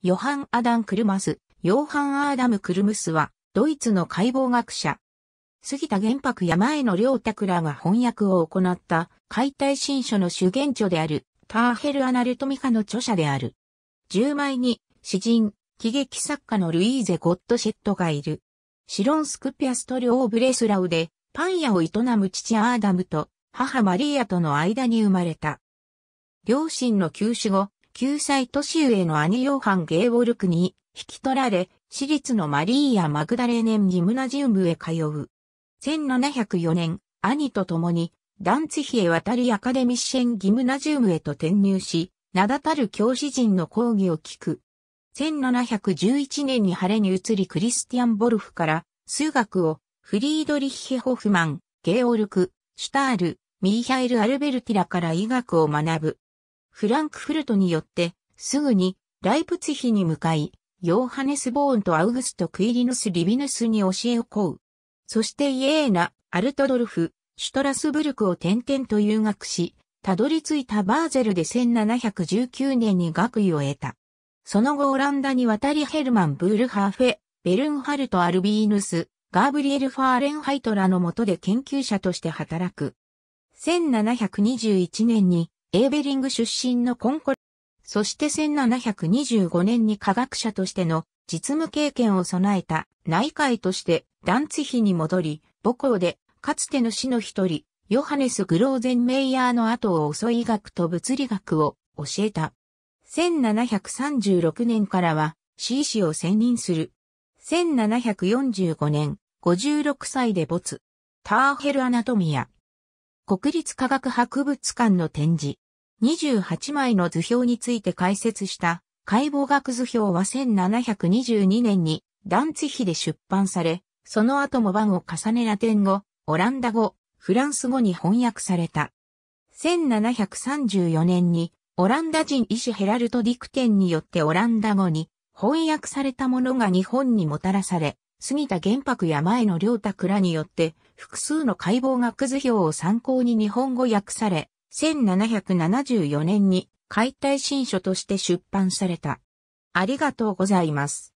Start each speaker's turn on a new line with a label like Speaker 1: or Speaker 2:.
Speaker 1: ヨハン・アダン・クルマス、ヨーハン・アーダム・クルムスは、ドイツの解剖学者。杉田玄白や前の両拓らが翻訳を行った解体新書の主原著である、ターヘル・アナルトミカの著者である。10枚に、詩人、喜劇作家のルイーゼ・ゴッドシェットがいる。シロンスクピアスト領ブレスラウで、パン屋を営む父アーダムと母マリーアとの間に生まれた。両親の休止後、9歳年上の兄ヨーハン・ゲーオルクに引き取られ、私立のマリーア・マグダレーネン・ギムナジウムへ通う。1704年、兄と共に、ダンツヒへ渡りアカデミッシェン・ギムナジウムへと転入し、名だたる教師陣の講義を聞く。1711年に晴れに移りクリスティアン・ボルフから数学をフリードリッヒ・ホフマン、ゲーオルク、シュタール、ミーハイル・アルベルティラから医学を学ぶ。フランクフルトによって、すぐにライプツヒに向かい、ヨーハネス・ボーンとアウグスト・クイリヌス・リビヌスに教えを請う。そしてイエーナ、アルトドルフ、シュトラスブルクを転々と留学し、たどり着いたバーゼルで1719年に学位を得た。その後オランダに渡りヘルマン・ブールハーフェ、ベルンハルト・アルビーヌス、ガーブリエル・ファーレンハイトらの下で研究者として働く。1721年にエーベリング出身のコンコル、そして1725年に科学者としての実務経験を備えた内海としてダンツヒに戻り、母校でかつての死の一人、ヨハネス・グローゼンメイヤーの後を遅い医学と物理学を教えた。1736年からは C 氏を選任する。1745年、56歳で没。ターヘルアナトミア。国立科学博物館の展示。28枚の図表について解説した解剖学図表は1722年にダンツヒで出版され、その後も版を重ねラテン語、オランダ語、フランス語に翻訳された。1734年にオランダ人医師ヘラルト・ディクテンによってオランダ語に翻訳されたものが日本にもたらされ、杉田玄白や前の良太らによって、複数の解剖学図表を参考に日本語訳され、1774年に解体新書として出版された。ありがとうございます。